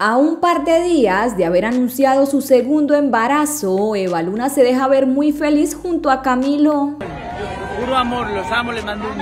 A un par de días de haber anunciado su segundo embarazo, Eva Luna se deja ver muy feliz junto a Camilo. Puro amor, los amo, les mando un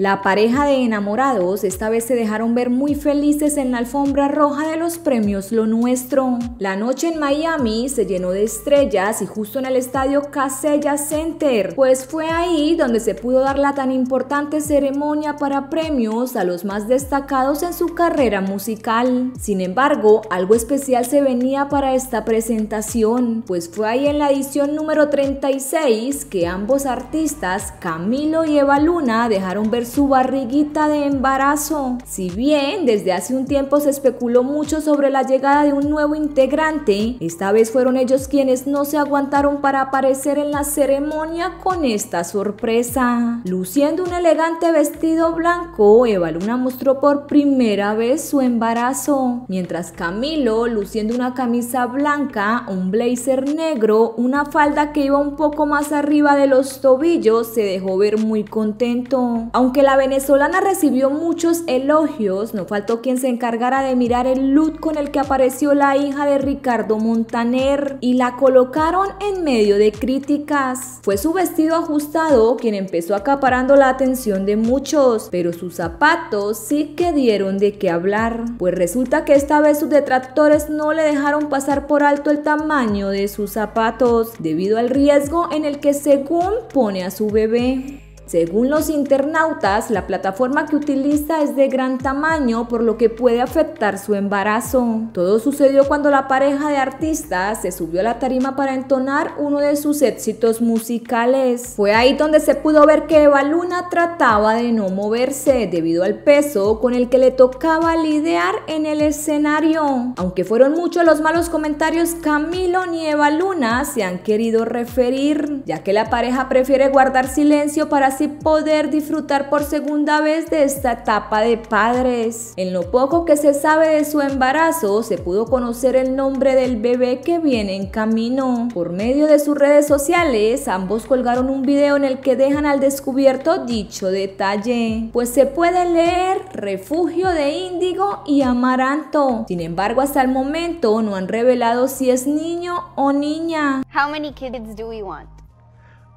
la pareja de enamorados esta vez se dejaron ver muy felices en la alfombra roja de los premios Lo Nuestro. La noche en Miami se llenó de estrellas y justo en el estadio Casella Center, pues fue ahí donde se pudo dar la tan importante ceremonia para premios a los más destacados en su carrera musical. Sin embargo, algo especial se venía para esta presentación, pues fue ahí en la edición número 36 que ambos artistas, Camilo y Eva Luna, dejaron ver su barriguita de embarazo. Si bien desde hace un tiempo se especuló mucho sobre la llegada de un nuevo integrante, esta vez fueron ellos quienes no se aguantaron para aparecer en la ceremonia con esta sorpresa. Luciendo un elegante vestido blanco, Eva Luna mostró por primera vez su embarazo, mientras Camilo, luciendo una camisa blanca, un blazer negro, una falda que iba un poco más arriba de los tobillos, se dejó ver muy contento. Aunque la venezolana recibió muchos elogios, no faltó quien se encargara de mirar el look con el que apareció la hija de Ricardo Montaner y la colocaron en medio de críticas. Fue su vestido ajustado quien empezó acaparando la atención de muchos, pero sus zapatos sí que dieron de qué hablar, pues resulta que esta vez sus detractores no le dejaron pasar por alto el tamaño de sus zapatos debido al riesgo en el que según pone a su bebé. Según los internautas, la plataforma que utiliza es de gran tamaño, por lo que puede afectar su embarazo. Todo sucedió cuando la pareja de artistas se subió a la tarima para entonar uno de sus éxitos musicales. Fue ahí donde se pudo ver que Eva Luna trataba de no moverse debido al peso con el que le tocaba lidiar en el escenario. Aunque fueron muchos los malos comentarios, Camilo ni Eva Luna se han querido referir, ya que la pareja prefiere guardar silencio para y poder disfrutar por segunda vez de esta etapa de padres. En lo poco que se sabe de su embarazo, se pudo conocer el nombre del bebé que viene en camino. Por medio de sus redes sociales, ambos colgaron un video en el que dejan al descubierto dicho detalle, pues se puede leer refugio de índigo y amaranto. Sin embargo, hasta el momento no han revelado si es niño o niña. How many kids do we want?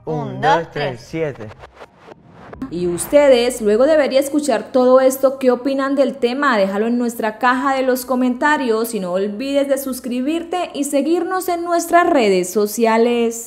1, 2, 3, 7. Y ustedes, luego debería escuchar todo esto, ¿qué opinan del tema? Déjalo en nuestra caja de los comentarios y no olvides de suscribirte y seguirnos en nuestras redes sociales.